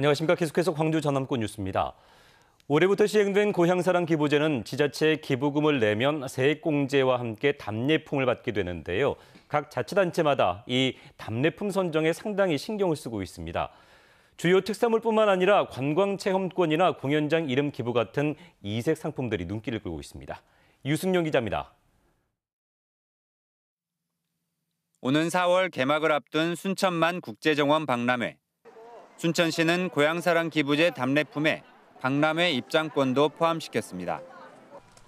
안녕하십니까. 계속해서 광주 전남권 뉴스입니다. 올해부터 시행된 고향사랑 기부제는 지자체에 기부금을 내면 세액공제와 함께 답례품을 받게 되는데요. 각 자치단체마다 이 답례품 선정에 상당히 신경을 쓰고 있습니다. 주요 특산물뿐만 아니라 관광체험권이나 공연장 이름 기부 같은 이색 상품들이 눈길을 끌고 있습니다. 유승용 기자입니다. 오는 4월 개막을 앞둔 순천만 국제정원 박람회. 순천시는 고향사랑 기부제 답례품에 박람회 입장권도 포함시켰습니다.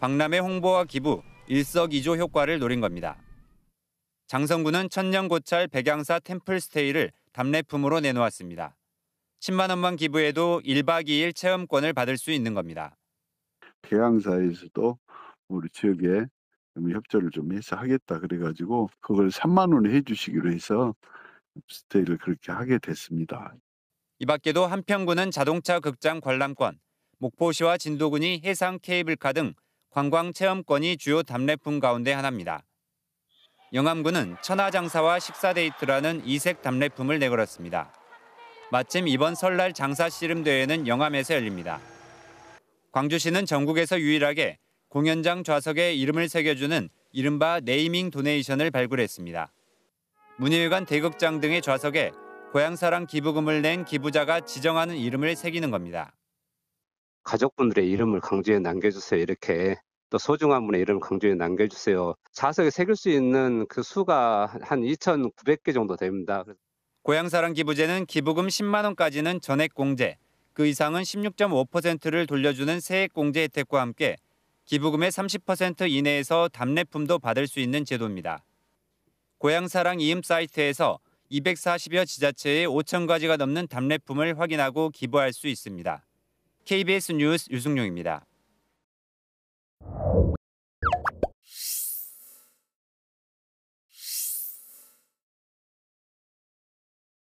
박람회 홍보와 기부, 일석이조 효과를 노린 겁니다. 장성구는 천년고찰 백양사 템플스테이를 답례품으로 내놓았습니다. 10만 원만 기부해도 1박 2일 체험권을 받을 수 있는 겁니다. 개항사에서도 우리 지역에 협조를 좀 해서 하겠다 그래가지고 그걸 3만 원에 해주시기로 해서 스테이를 그렇게 하게 됐습니다. 이 밖에도 한평구는 자동차 극장 관람권, 목포시와 진도군이 해상 케이블카 등 관광 체험권이 주요 답례품 가운데 하나입니다. 영암군은 천하장사와 식사데이트라는 이색 답례품을 내걸었습니다. 마침 이번 설날 장사 씨름 대회는 영암에서 열립니다. 광주시는 전국에서 유일하게 공연장 좌석에 이름을 새겨주는 이른바 네이밍 도네이션을 발굴했습니다. 문예회관 대극장 등의 좌석에 고향사랑 기부금을 낸 기부자가 지정하는 이름을 새기는 겁니다. 가족분들의 이름을 강주에 남겨주세요. 이렇게 또 소중한 분의 이름을 강조해 남겨주세요. 자석에 새길 수 있는 그 수가 한 2,900개 정도 됩니다. 고향사랑 기부제는 기부금 10만 원까지는 전액 공제, 그 이상은 16.5%를 돌려주는 세액 공제 혜택과 함께 기부금의 30% 이내에서 답례품도 받을 수 있는 제도입니다. 고향사랑 이음 사이트에서 240여 지자체의 5천 가지가 넘는 답례품을 확인하고 기부할 수 있습니다. KBS 뉴스 유승용입니다.